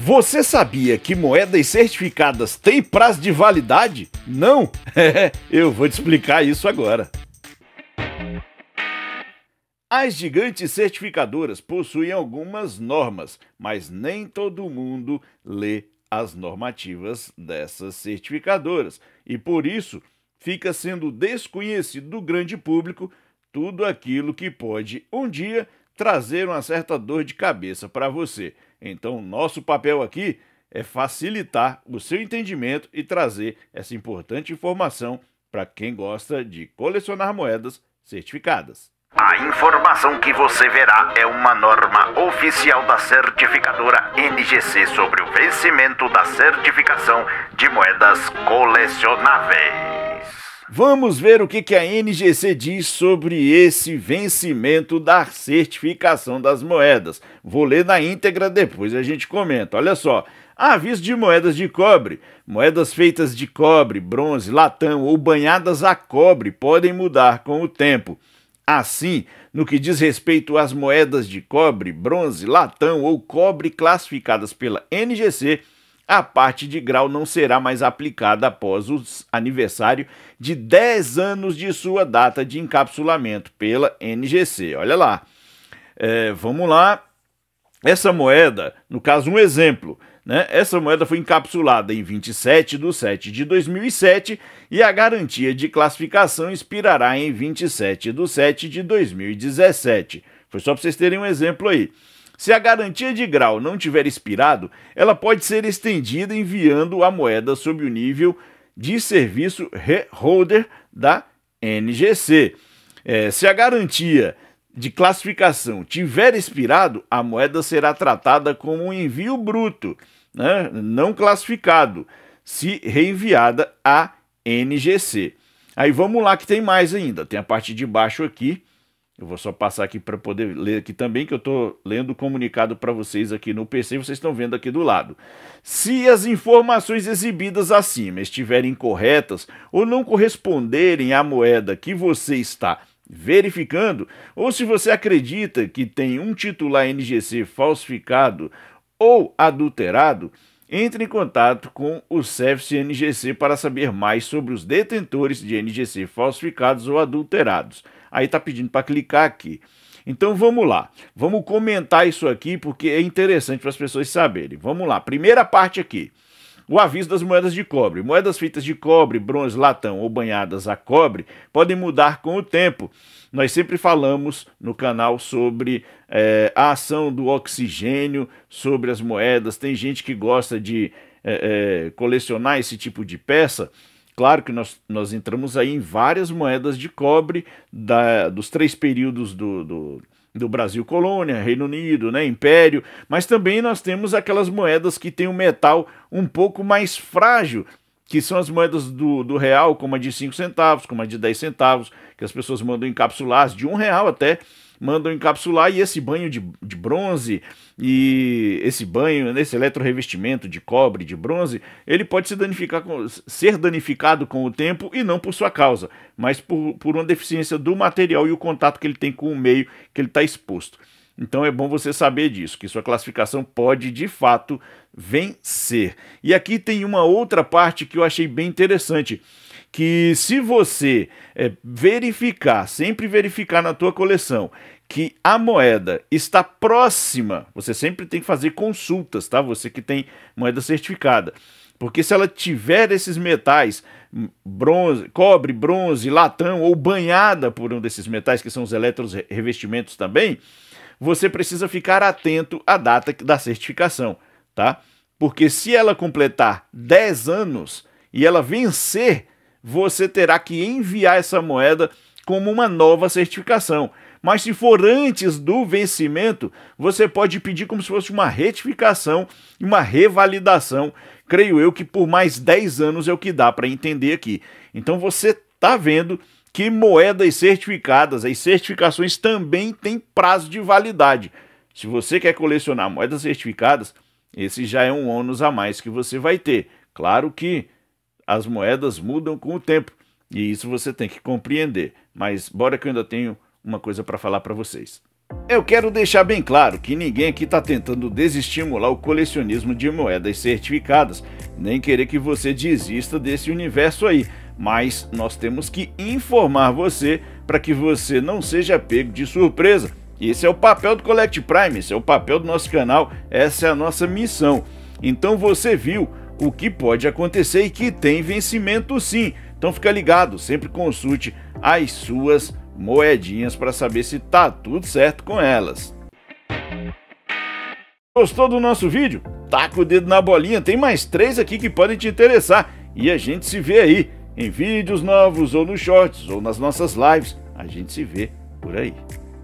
Você sabia que moedas certificadas têm prazo de validade? Não? eu vou te explicar isso agora. As gigantes certificadoras possuem algumas normas, mas nem todo mundo lê as normativas dessas certificadoras e por isso fica sendo desconhecido do grande público tudo aquilo que pode um dia trazer uma certa dor de cabeça para você. Então, nosso papel aqui é facilitar o seu entendimento e trazer essa importante informação para quem gosta de colecionar moedas certificadas. A informação que você verá é uma norma oficial da certificadora NGC sobre o vencimento da certificação de moedas colecionáveis. Vamos ver o que, a NGC diz sobre esse vencimento da certificação das moedas. Vou ler na íntegra depois a gente comenta. Olha só. Aviso de moedas de cobre. Moedas feitas de cobre, bronze, latão ou banhadas a cobre podem mudar com o tempo. Assim, no que diz respeito às moedas de cobre, bronze, latão ou cobre classificadas pela NGC, a parte de grau não será mais aplicada após o aniversário de 10 anos de sua data de encapsulamento pela NGC. Olha lá. É, vamos lá. Essa moeda, no caso, um exemplo. Né? Essa moeda foi encapsulada em 27 de 7 de 2007 e a garantia de classificação expirará em 27 de 7 de 2017. Foi só para vocês terem um exemplo aí. Se a garantia de grau não tiver expirado, ela pode ser estendida enviando a moeda sob o nível de serviço holder da NGC. É, se a garantia de classificação tiver expirado, a moeda será tratada como um envio bruto, né, não classificado, se reenviada à NGC. Aí vamos lá que tem mais ainda. Tem a parte de baixo aqui. Eu vou só passar aqui para poder ler aqui também, que eu estou lendo o comunicado para vocês aqui no PC, vocês estão vendo aqui do lado. Se as informações exibidas acima estiverem corretas ou não corresponderem à moeda que você está verificando, ou se você acredita que tem um titular NGC falsificado ou adulterado, entre em contato com o CFC NGC para saber mais sobre os detentores de NGC falsificados ou adulterados. Aí está pedindo para clicar aqui. Então vamos lá, vamos comentar isso aqui porque é interessante para as pessoas saberem. Vamos lá, primeira parte aqui. O aviso das moedas de cobre. Moedas feitas de cobre, bronze, latão ou banhadas a cobre podem mudar com o tempo. Nós sempre falamos no canal sobre é, a ação do oxigênio sobre as moedas. Tem gente que gosta de é, é, colecionar esse tipo de peça. Claro que nós, nós entramos aí em várias moedas de cobre da, dos três períodos do, do, do Brasil colônia, Reino Unido, né, Império, mas também nós temos aquelas moedas que têm um metal um pouco mais frágil, que são as moedas do, do real, como a de 5 centavos, como a de 10 centavos, que as pessoas mandam encapsular, as de 1 um real até, mandam encapsular, e esse banho de, de bronze, e esse banho, né, esse eletrorevestimento de cobre, de bronze, ele pode se danificar com, ser danificado com o tempo, e não por sua causa, mas por, por uma deficiência do material e o contato que ele tem com o meio que ele está exposto. Então é bom você saber disso, que sua classificação pode de fato vencer. E aqui tem uma outra parte que eu achei bem interessante, que se você é, verificar, sempre verificar na tua coleção que a moeda está próxima, você sempre tem que fazer consultas, tá? Você que tem moeda certificada. Porque se ela tiver esses metais, hum, bronze, cobre, bronze, latão ou banhada por um desses metais que são os eletros revestimentos também, você precisa ficar atento à data da certificação, tá? Porque se ela completar 10 anos e ela vencer, você terá que enviar essa moeda como uma nova certificação. Mas se for antes do vencimento, você pode pedir como se fosse uma retificação e uma revalidação. Creio eu que por mais 10 anos é o que dá para entender aqui. Então você tá vendo que moedas certificadas, as certificações também têm prazo de validade. Se você quer colecionar moedas certificadas, esse já é um ônus a mais que você vai ter. Claro que as moedas mudam com o tempo e isso você tem que compreender, mas bora que eu ainda tenho uma coisa para falar para vocês. Eu quero deixar bem claro que ninguém aqui está tentando desestimular o colecionismo de moedas certificadas, nem querer que você desista desse universo aí mas nós temos que informar você para que você não seja pego de surpresa. Esse é o papel do Collect Prime, esse é o papel do nosso canal, essa é a nossa missão. Então você viu o que pode acontecer e que tem vencimento sim. Então fica ligado, sempre consulte as suas moedinhas para saber se tá tudo certo com elas. Gostou do nosso vídeo? Taca o dedo na bolinha, tem mais três aqui que podem te interessar e a gente se vê aí em vídeos novos ou nos shorts ou nas nossas lives. A gente se vê por aí.